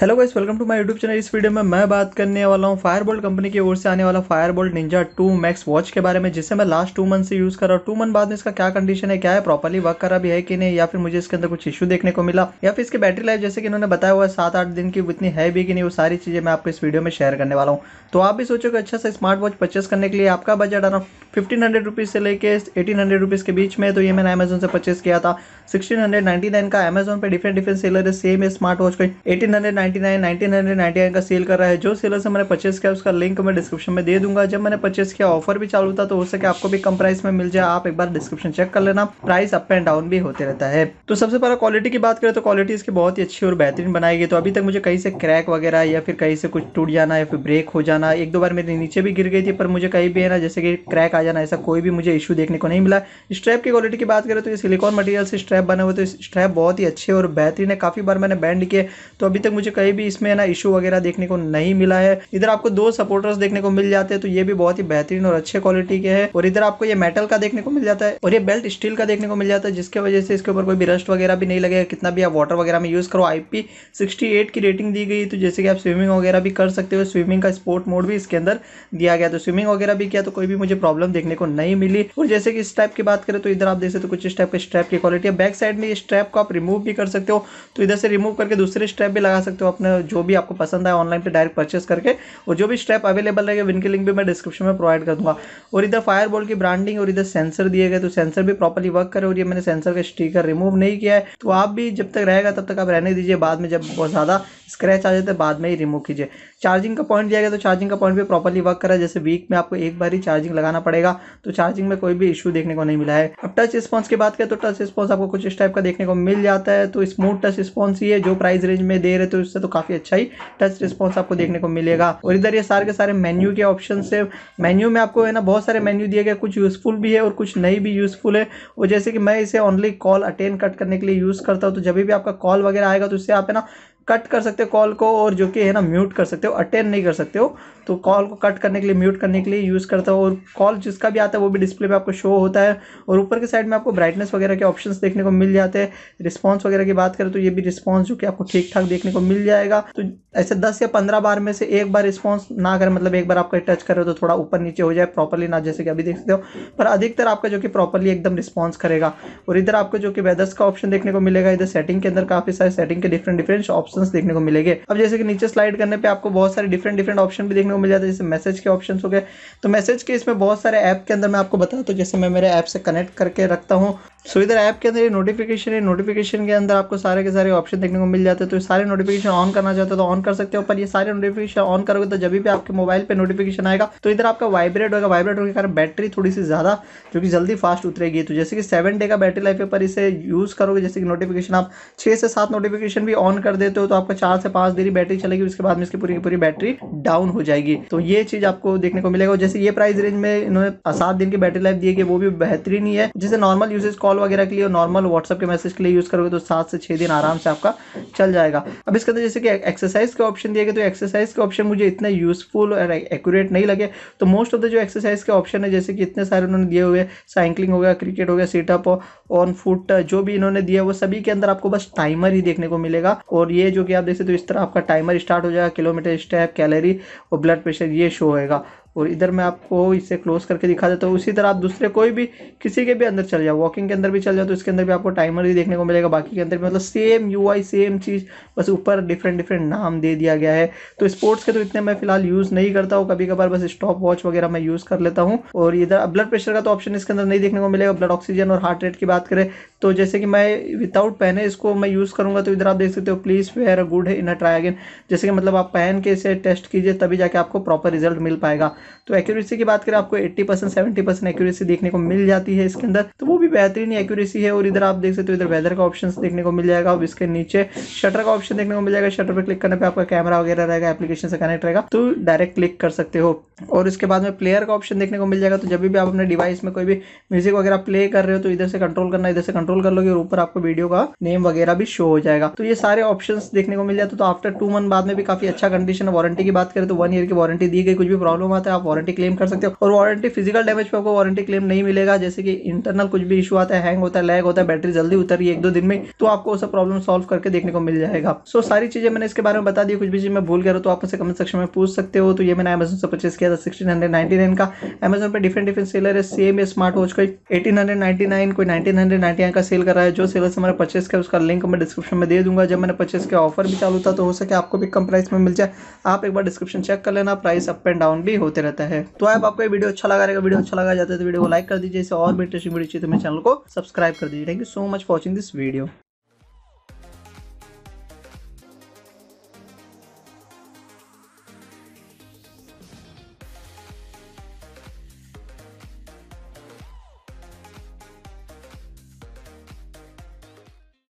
hello guys welcome to my YouTube channel इस video में मैं बात करने वाला हूँ फायरबोल्ट कंपनी की ओर से आने वाला Fireboltt ninja two max watch के बारे में जिसे मैं लास्ट टू मंथ से यूज़ कर रहा हूँ टू मंथ बाद में इसका क्या कंडीशन है क्या है प्रॉपरली वर्क करा भी है कि नहीं या फिर मुझे इसके अंदर कुछ इशू देखने को मिला या फिर इसकी बैटरी लाइफ जैसे कि इन्होंने बताया हुआ है सात आठ दिन की उतनी है भी कि नहीं वो सारी चीज़ें मैं आपको इस वीडियो में शेयर करने वाला हूँ तो आप भी सोचो कि अच्छा सा स्मार्ट वॉच परचेस करने के लिए आपका बजट आना फिफ्टीन हंड्रेड रुपीज़ से लेके एटीन हंड्रेड रुपीज़ के बीच में तो ये मैंने अमेजोन से परचेस किया था सिक्सटीन हंड्रेड नाइन्टी नाइन का अमेजोन पे डिफरेंट डिफरेंट सेलर है सेम है स्मार्ट वॉच का eighteen hundred ninety nine nineteen hundred ninety nine का सेल कर रहा है जो सेलर से मैंने परचेस किया उसका लिंक मैं डिस्क्रिप्शन में दे दूंगा जब मैंने परचेस किया ऑफर भी चालू था तो हो सके आपको भी कम प्राइस में मिल जाए आप एक बार डिस्क्रिप्शन चेक कर लेना प्राइस अप एंड डाउन भी होते रहता है तो सबसे पहले क्वालिटी की बात करें तो क्वालिटी इसकी बहुत ही अच्छी और बेहतरीन बनाई गई तो अभी तक मुझे कहीं से क्रैक वगैरह या फिर कहीं से कुछ टूट जाना या फिर ब्रेक हो जाना एक दो बार मेरे नीचे भी गिर गई थी पर मुझे कहीं भी है ना जैसे कि क्रैक जाना ऐसा कोई भी मुझे इशू देखने को नहीं मिला स्ट्रैप की क्वालिटी की बात करें तो ये सिलिकॉन मटेरियल से स्ट्रैप बने हुए तो स्ट्रैप बहुत ही अच्छे और बेहतरीन है काफ़ी बार मैंने बैंड किए तो अभी तक मुझे कहीं भी इसमें ना इशू वगैरह देखने को नहीं मिला है इधर आपको दो सपोर्टर्स देखने को मिल जाते हैं तो ये भी बहुत ही बेहतरीन और अच्छे क्वालिटी के है और इधर आपको ये मेटल का देखने को मिल जाता है और ये बेल्ट स्टील का देखने को मिल जाता है जिसके वजह से इसके ऊपर कोई भी रस्ट वगैरह भी नहीं लगेगा कितना भी आप वाटर वगैरह में यूज़ करो आई की रेटिंग दी गई तो जैसे कि आप स्विमिंग वगैरह भी कर सकते हो स्विमिंग का स्पोर्ट मोड भी इसके अंदर दिया गया तो स्विमिंग वगैरह भी किया तो कोई भी मुझे प्रॉब्लम बॉटम देखने को नहीं मिली और जैसे कि स्ट्रैप की बात करें तो इधर आप देख सकते हो कुछ स्ट्रैप टाइप का स्ट्रैप की क्वालिटी है बैक साइड में स्ट्रैप को आप रिमूव भी कर सकते हो तो इधर से रिमूव करके दूसरे स्ट्रैप भी लगा सकते हो अपने जो भी आपको पसंद आए ऑनलाइन पर डायरेक्ट परचेस करके और जो भी स्ट्रैप अवेलेबल रहेगा विन की लिंक भी मैं डिस्क्रिप्शन में प्रोवाइड कर दूंगा और इधर फायर की ब्रांडिंग और इधर सेंसर दिए गए तो सेंसर भी प्रॉपरली वर्क करे और ये मैंने सेंसर का स्टीकर रिमूव नहीं किया है तो आप भी जब तक रहेगा तब तक आप रहने दीजिए बाद में जब बहुत ज़्यादा स्क्रैच आ जाते तो हैं बाद में ही रिमूव कीजिए चार्जिंग का पॉइंट दिया गया तो चार्जिंग का पॉइंट भी प्रॉपरली वर्क करा जैसे वीक में आपको एक बार ही चार्जिंग लगाना पड़ेगा तो चार्जिंग में कोई भी इशू देखने को नहीं मिला है अब टच रिस्पॉन्स की बात करें तो टच रिस्पॉन्स आपको कुछ इस टाइप का देखने को मिल जाता है तो स्मूथ टच रिस्पॉन्स ही है जो प्राइस रेंज में दे रहे थे उससे तो काफ़ी अच्छा ही टच रिस्पॉन्स आपको देखने को मिलेगा और इधर ये सारे के सारे मेन्यू के ऑप्शन है मेन्यू में आपको है ना बहुत सारे मेन्यू दिए गए कुछ यूजफुल भी है और कुछ नहीं भी यूजफुल है और जैसे कि मैं इसे ऑनली कॉल अटेंड कट करने के लिए यूज़ करता हूँ तो जब भी आपका कॉल वगैरह आएगा तो इससे आप है ना कट कर सकते हो कॉल को और जो कि है ना म्यूट कर सकते हो अटेंड नहीं कर सकते हो तो कॉल को कट करने के लिए म्यूट करने के लिए यूज़ करता हो और कॉल जिसका भी आता है वो भी डिस्प्ले पे आपको शो होता है और ऊपर के साइड में आपको ब्राइटनेस वगैरह के ऑप्शंस देखने को मिल जाते हैं रिस्पॉन्स वगैरह की बात करें तो ये भी रिस्पॉन्स जो कि आपको ठीक ठाक देखने को मिल जाएगा तो ऐसे दस या पंद्रह बार में से एक बार रिस्पॉन्स ना करें मतलब एक बार आपका टच करो तो थोड़ा ऊपर नीचे हो जाए प्रॉपरली ना जैसे कि अभी देख सकते हो पर अधिकतर आपका जो कि प्रॉपरली एकदम रिस्पॉन्स करेगा और इधर आपको जो कि वेदर्स का ऑप्शन देखने को मिलेगा इधर सेटिंग के अंदर काफ़ी सारे सेटिंग के डिफरेंट डिफरेंट ऑप्शन ऑप्शन देखने को मिलेंगे अब जैसे कि नीचे स्लाइड करने पर आपको बहुत सारे डिफरेंट डिफरेंट ऑप्शन भी देखने को मिल जाते हैं जैसे मैसेज के ऑप्शन हो गए तो मैसेज के इसमें बहुत सारे ऐप के अंदर मैं आपको बताता हूँ जैसे मैं मेरे ऐप से कनेक्ट करके रखता हूँ सो इधर ऐप के अंदर ये नोटिफिकेशन है नोटिफिकेशन के अंदर आपको सारे के सारे ऑप्शन देखने को मिल जाते हैं तो सारे नोटिफिकेशन ऑन करना चाहते हो तो ऑन कर सकते हो पर ये सारे नोटिफिकेशन ऑन करोगे तो जब भी आपके मोबाइल पे नोटिफिकेशन आएगा तो इधर आपका वाइब्रेट होगा वाइब्रेट होने के कारण बैटरी थोड़ी सी ज़्यादा जो कि जल्दी फास्ट उतरेगी तो जैसे कि सेवन डे का बैटरी लाइफ है पर इसे यूज़ करोगे जैसे कि नोटिफिकेशन आप छः से सात नोटिफिकेशन भी ऑन कर देते हो तो आपका चार से पाँच देरी बैटरी चलेगी उसके बाद में इसकी पूरी पूरी बैटरी डाउन हो जाएगी तो ये चीज़ आपको देखने को मिलेगा जैसे ये प्राइस रेंज में इन्होंने सात दिन की बैटरी लाइफ दी है वो भी बेहतरीन ही है जैसे नॉर्मल यूजेज कॉल वगैरह के लिए और नॉर्मल व्हाट्सअप के मैसेज के लिए यूज़ करोगे तो सात से छः दिन आराम से आपका चल जाएगा अब इसके अंदर जैसे कि एक्सरसाइज के ऑप्शन दिए गए तो एक्सरसाइज के ऑप्शन मुझे इतने यूजफुल और एक्यूरेट नहीं लगे तो मोस्ट ऑफ द जो एक्सरसाइज के ऑप्शन है जैसे कि इतने सारे उन्होंने दिए हुए साइकिलिंग हो गया क्रिकेट हो गया सीटअप ऑन फुट जो भी इन्होंने दिया वो सभी के अंदर आपको बस टाइमर ही देखने को मिलेगा और ये जो कि आप देख सकते हो इस तरह आपका टाइमर स्टार्ट हो जाएगा किलोमीटर स्टेप कैलरी और ब्लड प्रेशर ये शो होएगा और इधर मैं आपको इसे क्लोज करके दिखा देता हूँ उसी तरह आप दूसरे कोई भी किसी के भी अंदर चल जाओ वॉकिंग के अंदर भी चल जाओ तो इसके अंदर भी आपको टाइमर भी देखने को मिलेगा बाकी के अंदर भी मतलब सेम यू सेम चीज़ बस ऊपर डिफरेंट डिफरेंट नाम दे दिया गया है तो स्पोर्ट्स के तो इतने मैं फिलहाल यूज़ नहीं करता हूँ कभी कभार बस स्टॉप वॉच वगैरह मैं यूज़ कर लेता हूँ और इधर ब्लड प्रेशर का तो ऑप्शन इसके अंदर नहीं देखने को मिलेगा ब्लड ऑक्सीजन और हार्ट रेट की बात करें तो जैसे कि मैं विदाउट पहने इसको मैं यूज़ करूँगा तो इधर आप देख सकते हो please wear a good in a try again जैसे कि मतलब आप पहन के इसे टेस्ट कीजिए तभी जाके आपको प्रॉपर रिजल्ट मिल पाएगा तो एक्यूरेसी की बात करें आपको eighty percent seventy percent accuracy देखने को मिल जाती है इसके अंदर तो वो भी बेहतरीन एक्यूरेसी है और इधर आप देख सकते हो इधर वेदर का ऑप्शन देखने को मिल जाएगा और इसके नीचे शटर का ऑप्शन देखने को मिल जाएगा शटर पर क्लिक करने पर आपका कैमरा वगैरह रहेगा एप्लीकेशन से कनेक्ट रहेगा तो डायरेक्ट क्लिक कर सकते हो और इसके बाद में प्लेयर का ऑप्शन देखने को मिल जाएगा तो जब भी आप अपने डिवाइस में कोई भी म्यूजिक वगैरह प्ले कर रहे हो तो इधर से कंट्रोल करना इधर से कंट्रोल कर लोगे और ऊपर आपको वीडियो का नेम वगैरह भी शो हो जाएगा तो ये सारे ऑप्शन देखने को मिल जाते तो आफ्टर टू मंथ बाद में भी काफी अच्छा कंडीशन है वारंटी की बात करें तो वन ईयर की वारंटी दी गई कुछ भी प्रॉब्लम आता है है आप वारंटी क्लेम कर सकते हो और वारंटी फिजिकल डैमेज पर आपको वारंटी क्लेम नहीं मिलेगा जैसे कि इंटरनल कुछ भी इशू आता है हैंग होता है लैग होता है बैटरी जल्दी उतर रही है एक दो दिन में तो आपको सब प्रॉब्लम सॉल्व करके देखने को मिल जाएगा सो सारी चीजें मैंने इसके बारे में बता दी कुछ भी चीज मैं भूल गया तो आप उसे कमेंट सेक्शन में पूछ सकते हो तो ये मैंने अमेजन से परचेस किया था सिक्सटीन हंड्रेड नाइनटी नाइन का अमेजन पर डिफरेंट डिफरेंट सेलर है सेम है स्मार्ट वॉच का एटीन हंड्रेड नाइनटी नाइन कोई नाइनटीन हंड्रेड नाइनटी नाइन का सेल कर रहा है जो सेलर से मैंने परचेस किया उसका लिंक मैं डिस्क्रिप्शन में दे दूंगा जब मैंने परचेस किया ऑफर भी चालू था तो हो सके आपको भी कम प्राइस में मिल जाए आप एक बार डिस्क्रिप्शन चेक कर लेना प्राइस अप एंड डाउन भी होते करते रहता है तो आप आपको वीडियो अच्छा लगा रहेगा वीडियो अच्छा लगा जाता है तो वीडियो को लाइक कर दीजिए इसे और भी इंटरेस्टिंग वीडियो चाहिए तो मेरे चैनल को सब्सक्राइब कर दीजिए thank you so much for watching this video